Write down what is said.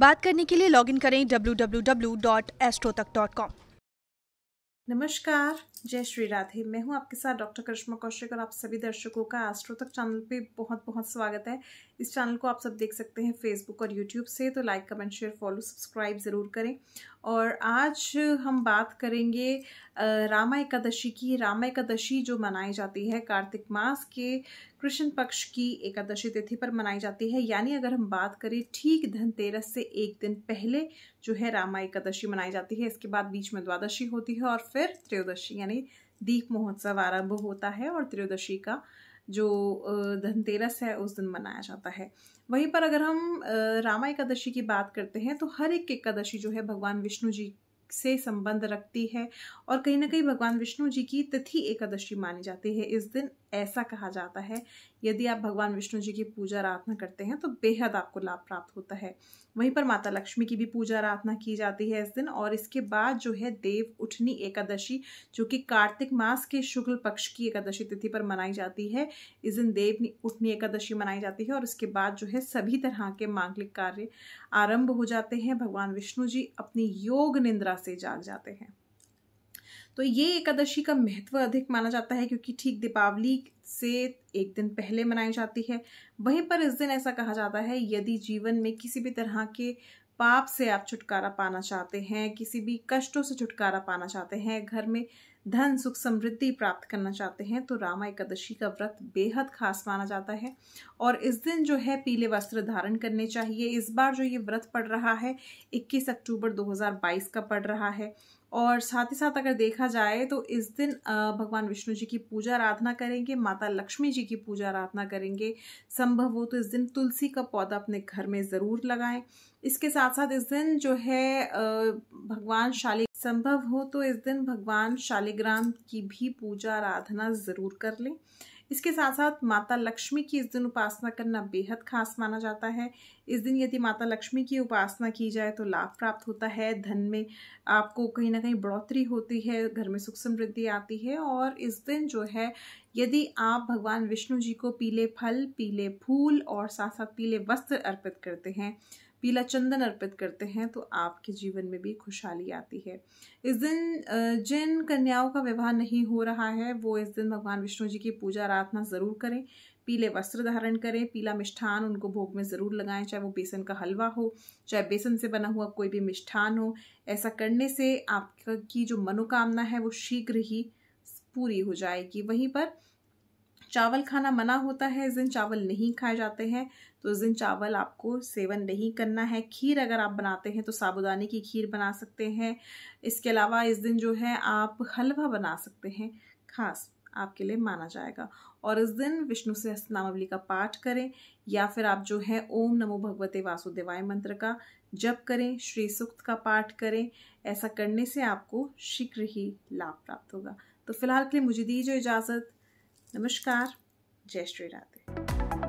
बात करने के लिए लॉगिन करें www.astrotak.com नमस्कार जय श्री राधे मैं हूं आपके साथ डॉक्टर करिश्मा कौशिक और आप सभी दर्शकों का एस्ट्रो तक चैनल पे बहुत बहुत स्वागत है इस चैनल को आप सब देख सकते हैं फेसबुक और यूट्यूब से तो like comment share follow subscribe ज़रूर करें और आज हम बात करेंगे रामा एकादशी की रामा एकादशी जो मनाई जाती है कार्तिक मास के कृष्ण पक्ष की एकादशी तिथि पर मनाई जाती है यानी अगर हम बात करें ठीक धनतेरस से एक दिन पहले जो है रामा एकादशी मनाई जाती है इसके बाद बीच में द्वादशी होती है और फिर त्रयोदशी यानी दीप महोत्सव आरंभ होता है और त्रयोदशी का जो धनतेरस है उस दिन मनाया जाता है वहीं पर अगर हम रामा एकादशी की बात करते हैं तो हर एक एकादशी जो है भगवान विष्णु जी से संबंध रखती है और कहीं ना कहीं भगवान विष्णु जी की तिथि एकादशी मानी जाती है इस दिन ऐसा कहा जाता है यदि आप भगवान विष्णु जी की पूजा आराधना करते हैं तो बेहद आपको लाभ प्राप्त होता है वहीं पर माता लक्ष्मी की भी पूजा आराधना की जाती है इस दिन और इसके बाद जो है देव उठनी एकादशी जो कि कार्तिक मास के शुक्ल पक्ष की एकादशी तिथि पर मनाई जाती है इस दिन देव उठनी एकादशी मनाई जाती है और इसके बाद जो है सभी तरह के मांगलिक कार्य आरंभ हो जाते हैं भगवान विष्णु जी अपनी योग निंद्रा से जाग जाते हैं तो ये एकादशी का महत्व अधिक माना जाता है क्योंकि ठीक दीपावली से एक दिन पहले मनाई जाती है वहीं पर इस दिन ऐसा कहा जाता है यदि जीवन में किसी भी तरह के पाप से आप छुटकारा पाना चाहते हैं किसी भी कष्टों से छुटकारा पाना चाहते हैं घर में धन सुख समृद्धि प्राप्त करना चाहते हैं तो रामा एकादशी का व्रत बेहद खास माना जाता है और इस दिन जो है पीले वस्त्र धारण करने चाहिए इस बार जो ये व्रत पड़ रहा है 21 अक्टूबर 2022 का पड़ रहा है और साथ ही साथ अगर देखा जाए तो इस दिन भगवान विष्णु जी की पूजा आराधना करेंगे माता लक्ष्मी जी की पूजा आराधना करेंगे संभव हो तो इस दिन तुलसी का पौधा अपने घर में ज़रूर लगाएं इसके साथ साथ इस दिन जो है भगवान शाली संभव हो तो इस दिन भगवान शालिग्राम की भी पूजा आराधना ज़रूर कर लें इसके साथ साथ माता लक्ष्मी की इस दिन उपासना करना बेहद खास माना जाता है इस दिन यदि माता लक्ष्मी की उपासना की जाए तो लाभ प्राप्त होता है धन में आपको कहीं ना कहीं बढ़ोतरी होती है घर में सुख समृद्धि आती है और इस दिन जो है यदि आप भगवान विष्णु जी को पीले फल पीले फूल और साथ साथ पीले वस्त्र अर्पित करते हैं पीला चंदन अर्पित करते हैं तो आपके जीवन में भी खुशहाली आती है इस दिन जिन कन्याओं का विवाह नहीं हो रहा है वो इस दिन भगवान विष्णु जी की पूजा आराधना ज़रूर करें पीले वस्त्र धारण करें पीला मिष्ठान उनको भोग में ज़रूर लगाएं चाहे वो बेसन का हलवा हो चाहे बेसन से बना हुआ कोई भी मिष्ठान हो ऐसा करने से आपकी जो मनोकामना है वो शीघ्र ही पूरी हो जाएगी वहीं पर चावल खाना मना होता है इस दिन चावल नहीं खाए जाते हैं तो इस दिन चावल आपको सेवन नहीं करना है खीर अगर आप बनाते हैं तो साबुदाने की खीर बना सकते हैं इसके अलावा इस दिन जो है आप हलवा बना सकते हैं खास आपके लिए माना जाएगा और इस दिन विष्णु सहस्त्र नामावली का पाठ करें या फिर आप जो है ओम नमो भगवते वासुदेवाय मंत्र का जप करें श्री सुक्त का पाठ करें ऐसा करने से आपको शीघ्र ही लाभ प्राप्त होगा तो फिलहाल के लिए मुझे दीजिए इजाज़त नमस्कार जय श्री राधे